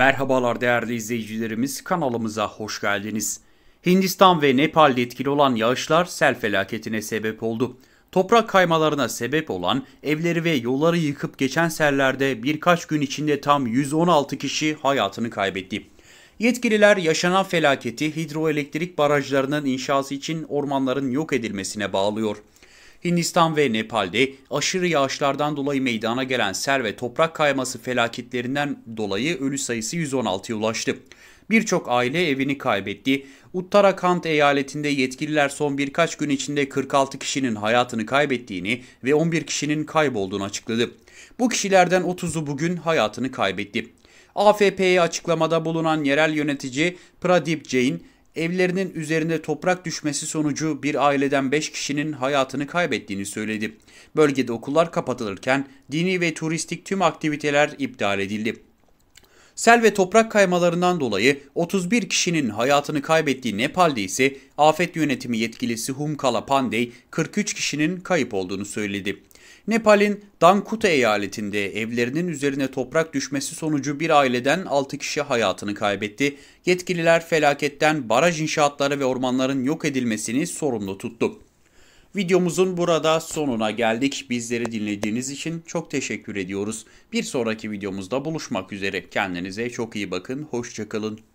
Merhabalar değerli izleyicilerimiz, kanalımıza hoş geldiniz. Hindistan ve Nepal'de etkili olan yağışlar sel felaketine sebep oldu. Toprak kaymalarına sebep olan, evleri ve yolları yıkıp geçen sellerde birkaç gün içinde tam 116 kişi hayatını kaybetti. Yetkililer yaşanan felaketi hidroelektrik barajlarının inşası için ormanların yok edilmesine bağlıyor. Hindistan ve Nepal'de aşırı yağışlardan dolayı meydana gelen sel ve toprak kayması felaketlerinden dolayı ölü sayısı 116'ya ulaştı. Birçok aile evini kaybetti. Uttarakhand eyaletinde yetkililer son birkaç gün içinde 46 kişinin hayatını kaybettiğini ve 11 kişinin kaybolduğunu açıkladı. Bu kişilerden 30'u bugün hayatını kaybetti. AFP'ye açıklamada bulunan yerel yönetici Pradip Jain, evlerinin üzerinde toprak düşmesi sonucu bir aileden 5 kişinin hayatını kaybettiğini söyledi. Bölgede okullar kapatılırken dini ve turistik tüm aktiviteler iptal edildi. Sel ve toprak kaymalarından dolayı 31 kişinin hayatını kaybettiği Nepal'de ise afet yönetimi yetkilisi Humkala Pandey 43 kişinin kayıp olduğunu söyledi. Nepal'in Dankuta eyaletinde evlerinin üzerine toprak düşmesi sonucu bir aileden 6 kişi hayatını kaybetti. Yetkililer felaketten baraj inşaatları ve ormanların yok edilmesini sorumlu tuttu. Videomuzun burada sonuna geldik. Bizleri dinlediğiniz için çok teşekkür ediyoruz. Bir sonraki videomuzda buluşmak üzere. Kendinize çok iyi bakın. Hoşçakalın.